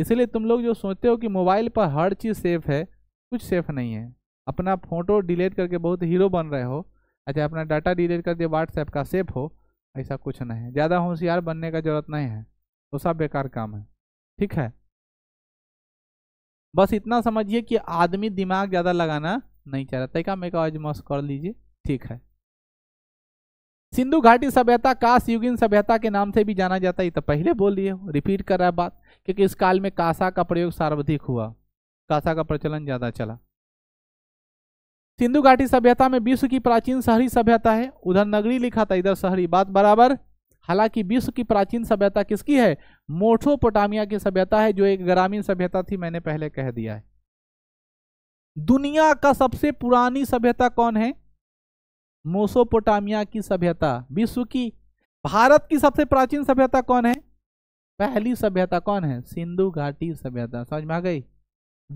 इसलिए तुम लोग जो सोचते हो कि मोबाइल पर हर चीज़ सेफ़ है कुछ सेफ़ नहीं है अपना फ़ोटो डिलीट करके बहुत हीरो बन रहे हो अच्छा अपना डाटा डिलीट कर दिया व्हाट्सएप का सेफ हो ऐसा कुछ नहीं है ज़्यादा होशियार बनने का ज़रूरत नहीं है वो तो सब बेकार काम है ठीक है बस इतना समझिए कि आदमी दिमाग ज़्यादा लगाना नहीं चाह रहा तैका मेका मस्त कर लीजिए ठीक है सिंधु घाटी सभ्यता काश युगिन सभ्यता के नाम से भी जाना जाता है तो पहले बोल दिए रिपीट कर रहा है बात क्योंकि इस काल में कासा का प्रयोग सर्वाधिक हुआ कासा का प्रचलन ज़्यादा चला सिंधु घाटी सभ्यता में विश्व की प्राचीन शहरी सभ्यता है उधर नगरी लिखा था इधर शहरी बात बराबर हालांकि विश्व की प्राचीन सभ्यता किसकी है मोठोपोटामिया की सभ्यता है जो एक ग्रामीण सभ्यता थी मैंने पहले कह दिया है दुनिया का सबसे पुरानी सभ्यता कौन है मोसोपोटामिया की सभ्यता विश्व की भारत की सबसे प्राचीन सभ्यता कौन है पहली सभ्यता कौन है सिंधु घाटी सभ्यता समझ में आ गई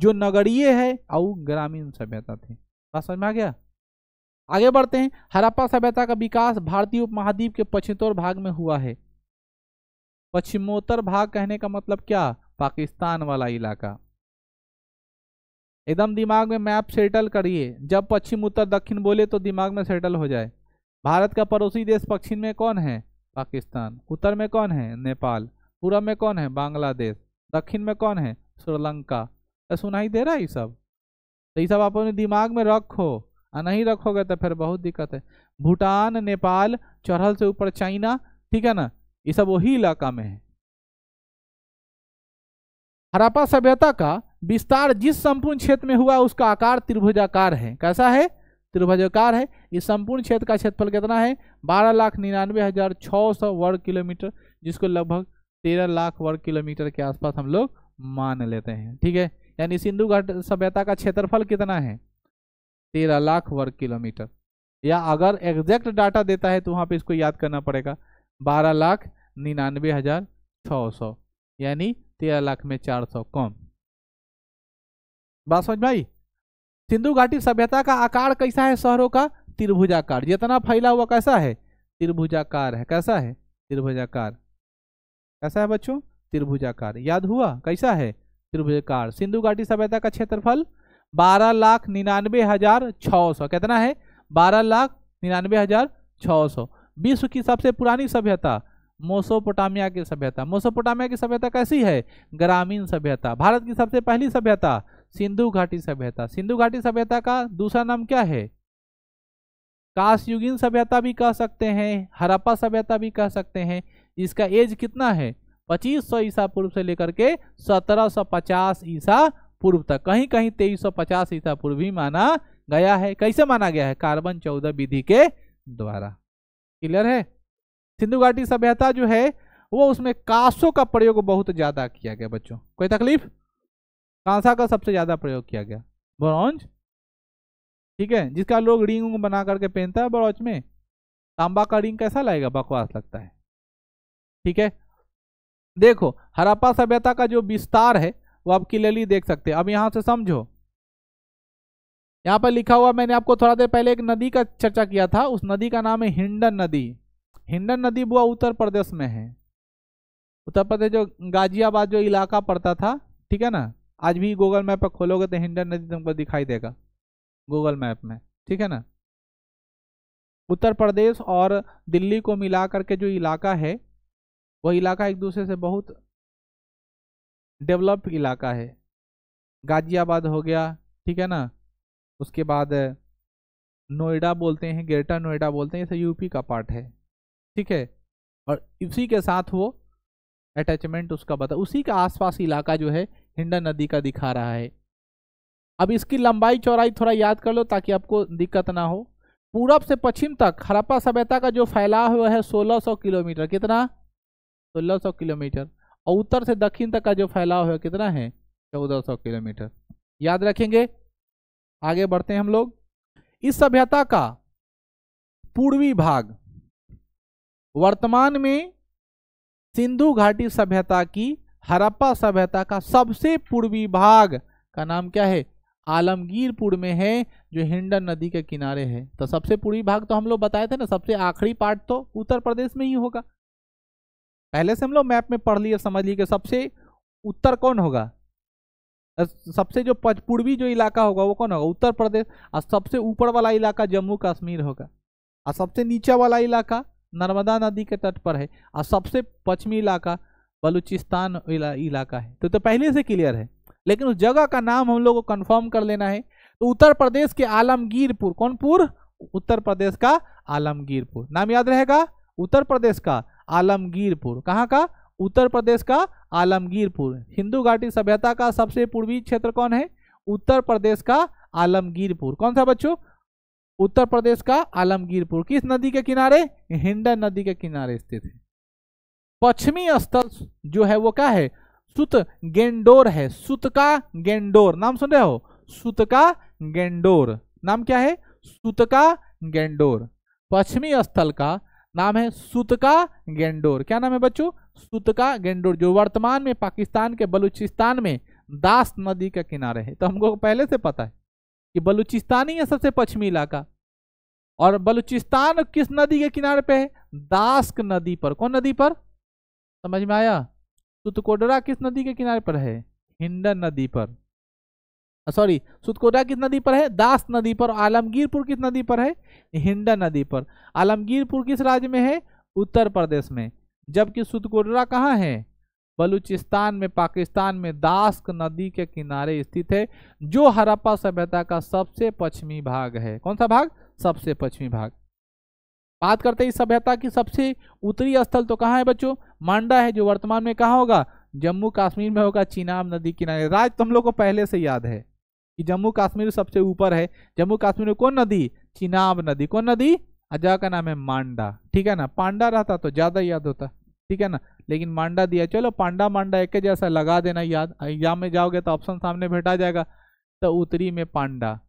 जो नगरीय है और ग्रामीण सभ्यता थी बात समझ में आ गया आगे बढ़ते हैं हरप्पा सभ्यता का विकास भारतीय उपमहाद्वीप के पश्चिमोत्तर भाग में हुआ है पश्चिमोत्तर भाग कहने का मतलब क्या पाकिस्तान वाला इलाका एकदम दिमाग में मैप सेटल करिए जब पश्चिम उत्तर दक्षिण बोले तो दिमाग में सेटल हो जाए भारत का पड़ोसी देश पश्चिम में कौन है पाकिस्तान उत्तर में कौन है नेपाल पूर्व में कौन है बांग्लादेश दक्षिण में कौन है श्रीलंका तो सुनाई दे रहा है ये सब तो ये सब अपने दिमाग में रखो नहीं रखोगे तो फिर बहुत दिक्कत है भूटान नेपाल चढ़ल से ऊपर चाइना ठीक है ना ये सब वही इलाका में है हरापा सभ्यता का विस्तार जिस संपूर्ण क्षेत्र में हुआ उसका आकार त्रिभुजाकार है कैसा है त्रिभुजाकार है इस संपूर्ण क्षेत्र का क्षेत्रफल कितना है बारह लाख निन्यानवे हजार छः सौ वर्ग किलोमीटर जिसको लगभग तेरह लाख वर्ग किलोमीटर के आसपास हम लोग मान लेते हैं ठीक है यानी सिंधु घाट सभ्यता का क्षेत्रफल कितना है तेरह लाख वर्ग किलोमीटर या अगर एग्जैक्ट डाटा देता है तो वहाँ पे इसको याद करना पड़ेगा बारह लाख निन्यानवे हजार छः सौ यानी तेरह लाख में चार सौ कम बात समझ भाई सिंधु घाटी सभ्यता का आकार कैसा है शहरों का त्रिभुजाकार जितना फैला हुआ कैसा है त्रिभुजाकार है कैसा है त्रिभुजाकार कैसा है बच्चों त्रिभुजाकार याद हुआ कैसा है त्रिभुजाकार सिंधु घाटी सभ्यता का क्षेत्रफल बारह लाख निन्यानवे हजार छः सौ कितना है बारह लाख निन्यानवे हजार छः सौ विश्व की सबसे पुरानी सभ्यता मोसोपोटामिया की सभ्यता मोसोपोटामिया की सभ्यता कैसी है ग्रामीण सभ्यता भारत की सबसे पहली सभ्यता सिंधु घाटी सभ्यता सिंधु घाटी सभ्यता का दूसरा नाम क्या है काशयुगीन सभ्यता भी कह सकते हैं हरप्पा सभ्यता भी कह सकते हैं इसका एज कितना है 2500 ईसा पूर्व से लेकर के 1750 ईसा पूर्व तक कहीं कहीं तेईस सौ पचास ईसा पूर्व भी माना गया है कैसे माना गया है कार्बन चौदह विधि के द्वारा क्लियर है सिंधु घाटी सभ्यता जो है वो उसमें कासो का प्रयोग बहुत ज्यादा किया गया बच्चों कोई तकलीफ कांसा का सबसे ज्यादा प्रयोग किया गया ब्रॉन्ज ठीक है जिसका लोग रिंग उंग बना करके पहनता है ब्रॉन्ज में तांबा का रिंग कैसा लाएगा बकवास लगता है ठीक है देखो हड़प्पा सभ्यता का जो विस्तार है वो आप क्लियरली देख सकते हैं अब यहाँ से समझो यहाँ पर लिखा हुआ मैंने आपको थोड़ा देर पहले एक नदी का चर्चा किया था उस नदी का नाम है हिंडन नदी हिंडन नदी बुआ उत्तर प्रदेश में है उत्तर प्रदेश जो गाजियाबाद जो इलाका पड़ता था ठीक है ना आज भी गूगल मैप पर खोलोगे तो हिंडन नदी तुमको दिखाई देगा गूगल मैप में ठीक है ना उत्तर प्रदेश और दिल्ली को मिला करके जो इलाका है वह इलाका एक दूसरे से बहुत डेवलप्ड इलाका है गाजियाबाद हो गया ठीक है ना उसके बाद नोएडा बोलते हैं ग्रेटर नोएडा बोलते हैं जैसे यूपी का पार्ट है ठीक है और इसी के साथ वो अटैचमेंट उसका बता उसी के आसपास इलाका जो है हिंडा नदी का दिखा रहा है अब इसकी लंबाई चौड़ाई थोड़ा याद कर लो ताकि आपको दिक्कत ना हो पूरब से पश्चिम तक हड़प्पा सभ्यता का जो फैला हुआ है 1600 किलोमीटर कितना 1600 किलोमीटर और उत्तर से दक्षिण तक का जो फैलाव है कितना है चौदह सौ किलोमीटर याद रखेंगे आगे बढ़ते हैं हम लोग इस सभ्यता का पूर्वी भाग वर्तमान में सिंधु घाटी सभ्यता की हरप्पा सभ्यता का सबसे पूर्वी भाग का नाम क्या है आलमगीरपुर में है जो हिंडन नदी के किनारे है तो सबसे पूर्वी भाग तो हम लोग बताए थे ना सबसे आखिरी पार्ट तो उत्तर प्रदेश में ही होगा पहले से हम लोग मैप में पढ़ लिए समझ लिए कि सबसे उत्तर कौन होगा सबसे जो पूर्वी जो इलाका होगा वो कौन होगा उत्तर प्रदेश और सबसे ऊपर वाला इलाका जम्मू कश्मीर होगा और सबसे नीचे वाला इलाका नर्मदा नदी के तट पर है और सबसे पश्चिमी इलाका बलूचिस्तान इला, इलाका है तो तो पहले से क्लियर है लेकिन उस जगह का नाम हम लोग को कन्फर्म कर लेना है तो उत्तर प्रदेश के आलमगीरपुर कौनपुर उत्तर प्रदेश का आलमगीरपुर नाम याद रहेगा उत्तर प्रदेश का आलमगीरपुर कहाँ का उत्तर प्रदेश का आलमगीरपुर हिंदू घाटी सभ्यता का सबसे पूर्वी क्षेत्र कौन है उत्तर प्रदेश का आलमगीरपुर कौन सा बच्चों उत्तर प्रदेश का आलमगीरपुर किस नदी के किनारे हिंडन नदी के किनारे स्थित है पश्चिमी स्थल जो है वो क्या है सुत गेंडोर है सुतका गेंडोर नाम सुन रहे हो सुतका गेंडोर नाम क्या है सुतका गेंडोर पश्चिमी स्थल का नाम है सुतका गेंडोर क्या नाम है बच्चों सुतका गेंडोर जो वर्तमान में पाकिस्तान के बलूचिस्तान में दास नदी का किनारे है तो हमको पहले से पता है कि बलूचिस्तान ही है सबसे पश्चिमी इलाका और बलूचिस्तान किस नदी के किनारे पे है दास्क नदी पर कौन नदी पर समझ में आया सुतकोडरा किस नदी के किनारे पर है हिंडन नदी पर सॉरी सुतकोटा किस नदी पर है दास नदी पर आलमगीरपुर किस नदी पर है हिंडा नदी पर आलमगीरपुर किस राज्य में है उत्तर प्रदेश में जबकि सुतकोटरा कहाँ है बलूचिस्तान में पाकिस्तान में दास्क नदी के किनारे स्थित है जो हरप्पा सभ्यता का सबसे पश्चिमी भाग है कौन सा भाग सबसे पश्चिमी भाग बात करते हैं इस सभ्यता की सबसे उत्तरी स्थल तो कहाँ है बच्चों मांडा है जो वर्तमान में कहाँ होगा जम्मू कश्मीर में होगा चीनाब नदी किनारे राज तुम लोग को पहले से याद है कि जम्मू कश्मीर सबसे ऊपर है जम्मू कश्मीर में कौन नदी चिनाब नदी कौन नदी अजा का नाम है मांडा ठीक है ना पांडा रहता तो ज़्यादा याद होता ठीक है ना लेकिन मांडा दिया चलो पांडा मांडा एक जैसा लगा देना याद एग्जाम में जाओगे तो ऑप्शन सामने भेटा जाएगा तो उत्तरी में पांडा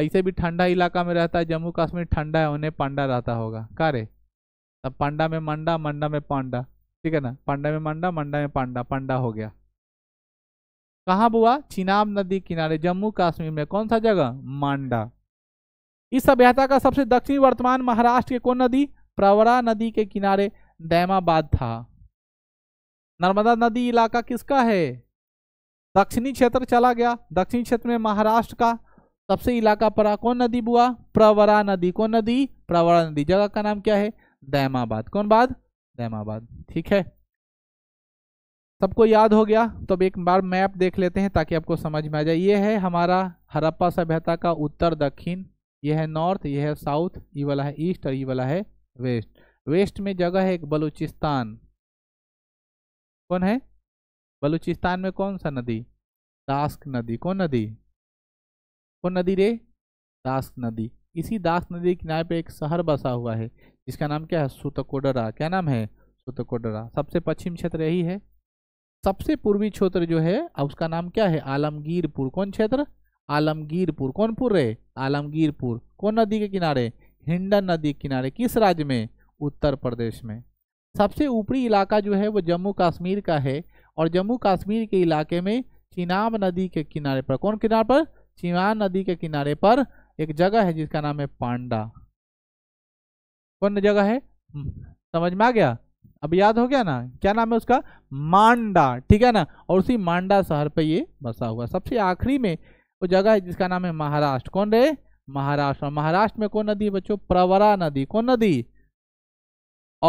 ऐसे भी ठंडा इलाका में रहता है जम्मू कश्मीर ठंडा है उन्हें पांडा रहता होगा कारे तब पांडा में मांडा मंडा में पांडा ठीक है ना पांडा में मांडा मंडा में पांडा पांडा हो गया कहाँ बुआ चिनाब नदी किनारे जम्मू कश्मीर में कौन सा जगह मांडा इस सभ्यता का सबसे दक्षिणी वर्तमान महाराष्ट्र के कौन नदी प्रवरा नदी के किनारे दैमाबाद था नर्मदा नदी इलाका किसका है दक्षिणी क्षेत्र चला गया दक्षिणी क्षेत्र में महाराष्ट्र का सबसे इलाका पड़ा कौन नदी बुआ प्रवरा नदी कौन नदी प्रवरा नदी जगह का नाम क्या है दैमाबाद कौन बाद दैमाबाद ठीक है सबको याद हो गया तो अब एक बार मैप देख लेते हैं ताकि आपको समझ में आ जाए ये है हमारा हरप्पा सभ्यता का उत्तर दक्षिण यह है नॉर्थ यह है साउथ ये वाला है ईस्ट और ये वाला है वेस्ट वेस्ट में जगह है एक बलूचिस्तान कौन है बलूचिस्तान में कौन सा नदी दास्क नदी कौन नदी कौन नदी रे दास्क नदी इसी दास्क नदी किनारे पर एक शहर बसा हुआ है जिसका नाम क्या है सुतकोडरा क्या नाम है सुतकोडरा सबसे पश्चिम क्षेत्र यही है सबसे पूर्वी क्षेत्र जो है अब उसका नाम क्या है आलमगीरपुर कौन क्षेत्र आलमगीरपुर कौनपुर रहे आलमगीरपुर कौन नदी के किनारे हिंडन नदी के किनारे किस राज्य में उत्तर प्रदेश में सबसे ऊपरी इलाका जो है वो जम्मू कश्मीर का है और जम्मू कश्मीर के इलाके में चिनाब नदी के किनारे पर कौन किनारे पर चिनाब नदी के किनारे पर एक जगह है जिसका नाम है पांडा कौन जगह है हम्म, समझ में आ गया अब याद हो गया ना क्या नाम है उसका मांडा ठीक है ना और उसी मांडा शहर पे ये बसा हुआ सबसे आखिरी में वो जगह है जिसका नाम है महाराष्ट्र कौन रहे महाराष्ट्र महाराष्ट्र में कौन नदी है बच्चों प्रवरा नदी कौन नदी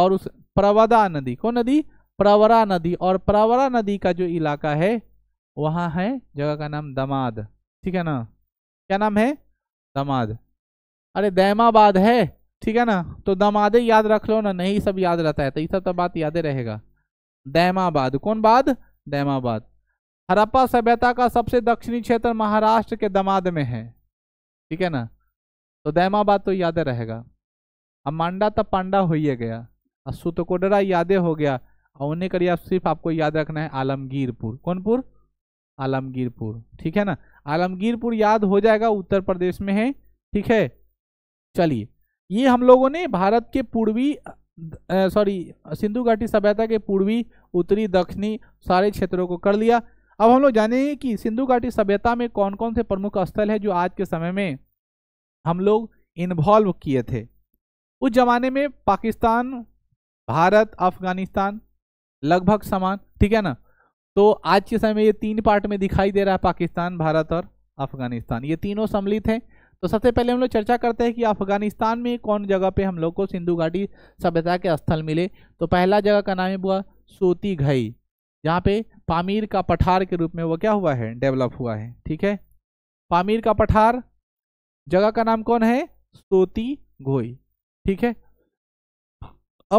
और उस प्रवदा नदी कौन नदी प्रवरा नदी और प्रवरा नदी का जो इलाका है वहां है जगह का नाम दमाद ठीक है ना क्या नाम है दमाद अरे दैमाबाद है ठीक है ना तो दमादे याद रख लो ना नहीं सब याद रहता है तो ये सब तो बात यादें रहेगा दैमाबाद कौन बाद दैमाबाद हरप्पा सभ्यता का सबसे दक्षिणी क्षेत्र महाराष्ट्र के दमाद में है ठीक है ना तो दैमाबाद तो यादें रहेगा अब मांडा तो पांडा हो ही गया अब सुतकोडरा यादें हो गया और उन्हें करिए सिर्फ आपको याद रखना है आलमगीरपुर कौनपुर आलमगीरपुर ठीक है ना आलमगीरपुर याद हो जाएगा उत्तर प्रदेश में है ठीक है चलिए ये हम लोगों ने भारत के पूर्वी सॉरी सिंधु घाटी सभ्यता के पूर्वी उत्तरी दक्षिणी सारे क्षेत्रों को कर लिया अब हम लोग जानेंगे कि सिंधु घाटी सभ्यता में कौन कौन से प्रमुख स्थल है जो आज के समय में हम लोग इन्वॉल्व किए थे उस जमाने में पाकिस्तान भारत अफगानिस्तान लगभग समान ठीक है ना तो आज के समय में ये तीन पार्ट में दिखाई दे रहा है पाकिस्तान भारत और अफगानिस्तान ये तीनों सम्मिलित हैं तो सबसे पहले हम लोग चर्चा करते हैं कि अफगानिस्तान में कौन जगह पे हम लोग को सिंधु घाटी सभ्यता के स्थल मिले तो पहला जगह का नाम है हुआ सोती घई जहाँ पे पामीर का पठार के रूप में वो क्या हुआ है डेवलप हुआ है ठीक है पामीर का पठार जगह का नाम कौन है सोती घोई ठीक है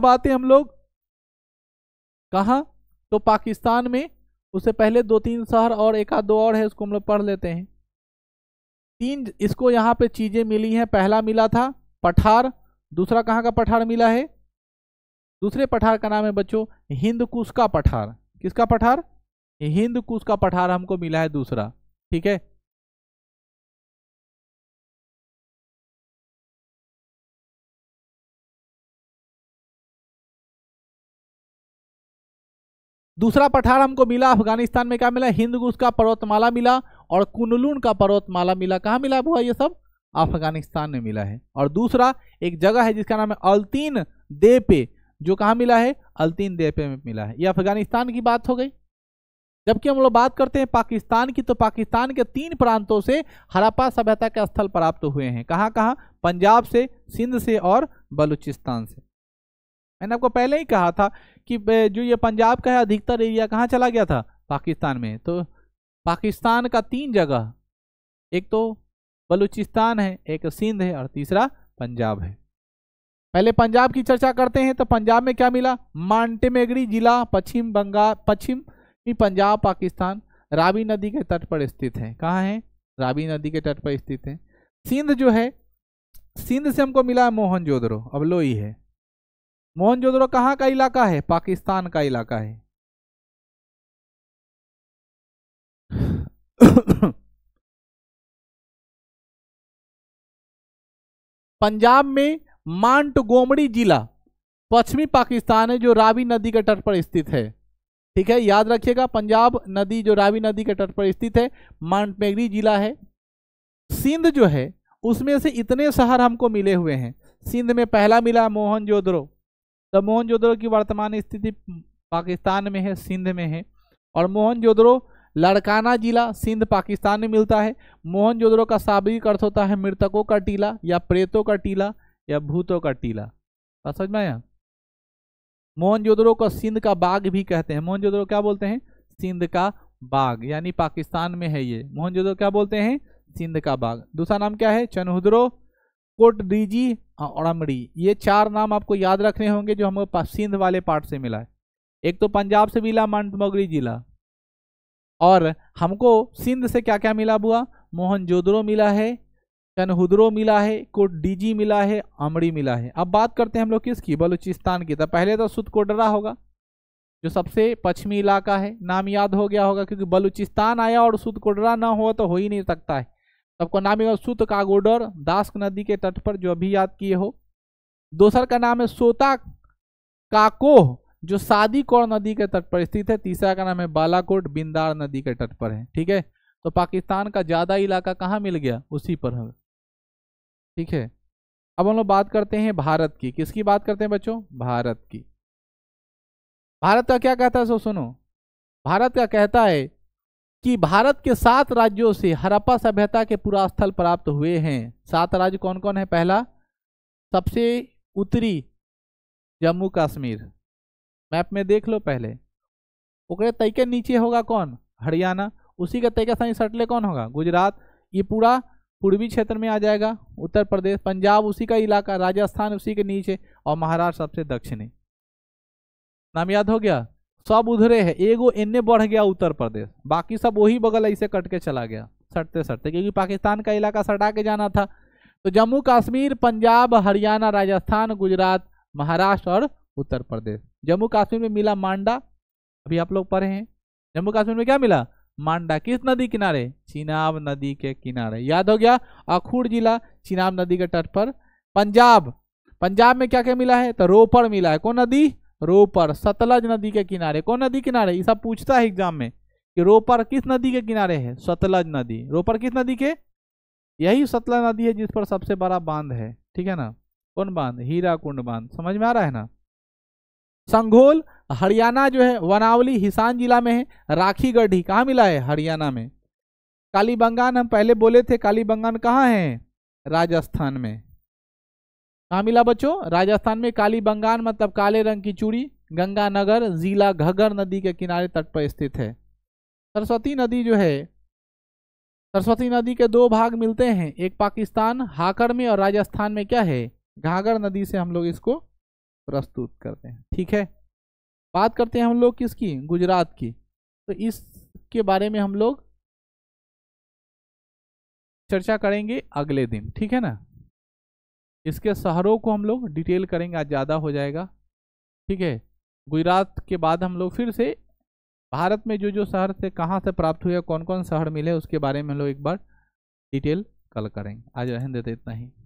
अब आते हम लोग कहा तो पाकिस्तान में उससे पहले दो तीन शहर और एक आध दो और है उसको हम लोग पढ़ लेते हैं तीन इसको यहाँ पे चीज़ें मिली हैं पहला मिला था पठार दूसरा कहाँ का पठार मिला है दूसरे पठार का नाम है बच्चों हिंद कुश का पठार किसका पठार कुश का पठार हमको मिला है दूसरा ठीक है दूसरा पठार हमको मिला अफगानिस्तान में क्या मिला हिंदकुश का पर्वतमाला मिला और कुनलून का पर्वतमाला मिला कहाँ मिला हुआ ये सब अफगानिस्तान में मिला है और दूसरा एक जगह है जिसका नाम है अल्तीन देपे जो कहाँ मिला है अल्तीन देपे में मिला है ये अफगानिस्तान की बात हो गई जबकि हम लोग बात करते हैं पाकिस्तान की तो पाकिस्तान के तीन प्रांतों से हरापा सभ्यता के स्थल प्राप्त तो हुए हैं कहाँ कहाँ पंजाब से सिंध से और बलूचिस्तान से मैंने आपको पहले ही कहा था कि जो ये पंजाब का है अधिकतर एरिया कहाँ चला गया था पाकिस्तान में तो पाकिस्तान का तीन जगह एक तो बलूचिस्तान है एक सिंध है और तीसरा पंजाब है पहले पंजाब की चर्चा करते हैं तो पंजाब में क्या मिला मांटेमेगरी जिला पश्चिम बंगाल पश्चिम पंजाब पाकिस्तान रावी नदी के तट पर स्थित है कहाँ है रावी नदी के तट पर स्थित है सिंध जो है सिंध से हमको मिला है मोहनजोदड़ो अब लोई है मोहनजोदड़ो कहाँ का इलाका है पाकिस्तान का इलाका है पंजाब में मांटगोमड़ी जिला पश्चिमी पाकिस्तान है जो रावी नदी के तट पर स्थित है ठीक है याद रखिएगा पंजाब नदी जो रावी नदी के तट पर स्थित है माउंटमेगरी जिला है सिंध जो है उसमें से इतने शहर हमको मिले हुए हैं सिंध में पहला मिला जोधरो तो जोधरो की वर्तमान स्थिति पाकिस्तान में है सिंध में है और जोधरो लड़काना जिला सिंध पाकिस्तान में मिलता है मोहनजोदड़ो का शाब्दिक अर्थ होता है मृतकों का टीला या प्रेतों का टीला या भूतों का टीला समझ में आया मोहनजोदड़ो को सिंध का बाग भी कहते हैं मोहनजोदड़ो क्या बोलते हैं सिंध का बाग यानी पाकिस्तान में है ये मोहनजोदड़ो क्या बोलते हैं सिंध का बाग दूसरा नाम क्या है चनहुद्रो कोटडीजी और अमड़ी ये चार नाम आपको याद रखने होंगे जो हमको सिंध वाले पार्ट से मिला है एक तो पंजाब से मिला मंडमगरी जिला और हमको सिंध से क्या क्या मिला बुआ मोहनजोदड़ो मिला है चनहुदरो मिला है कोडीजी मिला है अमड़ी मिला है अब बात करते हैं हम लोग किसकी बलूचिस्तान की तो पहले तो कोडरा होगा जो सबसे पश्चिमी इलाका है नाम याद हो गया होगा क्योंकि बलूचिस्तान आया और कोडरा ना हो तो हो ही नहीं सकता है सबको नाम ही सुत कागोडर दास्क नदी के तट पर जो अभी याद किए हो दूसर का नाम है सोता काकोह जो सादी कौर नदी के तट पर स्थित है तीसरा का नाम है बालाकोट बिंदार नदी के तट पर है ठीक है तो पाकिस्तान का ज़्यादा इलाका कहाँ मिल गया उसी पर है ठीक है अब हम लोग बात करते हैं भारत की किसकी बात करते हैं बच्चों भारत की भारत का क्या कहता है सो सुनो भारत का कहता है कि भारत के सात राज्यों से हरप्पा सभ्यता के पूरा स्थल प्राप्त हुए हैं सात राज्य कौन कौन है पहला सबसे उत्तरी जम्मू कश्मीर मैप में देख लो पहले ओके तय के नीचे होगा कौन हरियाणा उसी का तय तैके सही सटले कौन होगा गुजरात ये पूरा पूर्वी क्षेत्र में आ जाएगा उत्तर प्रदेश पंजाब उसी का इलाका राजस्थान उसी के नीचे और महाराष्ट्र सबसे दक्षिणी नाम याद हो गया सब उधरे है एगो एन्ने बढ़ गया उत्तर प्रदेश बाकी सब वही बगल ऐसे कट के चला गया सटते सटते क्योंकि पाकिस्तान का इलाका सटा के जाना था तो जम्मू कश्मीर पंजाब हरियाणा राजस्थान गुजरात महाराष्ट्र और उत्तर प्रदेश जम्मू कश्मीर में मिला मांडा अभी आप लोग पढ़े हैं जम्मू काश्मीर में क्या मिला मांडा किस नदी किनारे चिनाब नदी के किनारे याद हो गया अखूर जिला चिनाब नदी के तट पर पंजाब पंजाब में क्या क्या मिला है तो रोपड़ मिला है कौन नदी रोपर सतलज नदी के किनारे कौन नदी किनारे ये सब पूछता है एग्जाम में कि रोपर किस नदी के किनारे है सतलज नदी रोपर किस नदी के यही सतलज नदी है जिस पर सबसे बड़ा बांध है ठीक है ना कौन बांध हीरा कुंड बांध समझ में आ रहा है ना संघोल हरियाणा जो है वनावली हिसान जिला में है राखीगढ़ी कहाँ मिला है हरियाणा में कालीबंगान हम पहले बोले थे काली बंगान कहाँ है राजस्थान में कहाँ मिला बच्चों राजस्थान में काली बंगान मतलब काले रंग की चूड़ी गंगानगर जिला घगर नदी के किनारे तट पर स्थित है सरस्वती नदी जो है सरस्वती नदी के दो भाग मिलते हैं एक पाकिस्तान हाकर में और राजस्थान में क्या है घाघर नदी से हम लोग इसको प्रस्तुत करते हैं ठीक है बात करते हैं हम लोग किसकी गुजरात की तो इसके बारे में हम लोग चर्चा करेंगे अगले दिन ठीक है ना इसके शहरों को हम लोग डिटेल करेंगे आज ज़्यादा हो जाएगा ठीक है गुजरात के बाद हम लोग फिर से भारत में जो जो शहर से कहाँ से प्राप्त हुए कौन कौन शहर मिले उसके बारे में हम लोग एक बार डिटेल कल करेंगे आज रहने देते इतना ही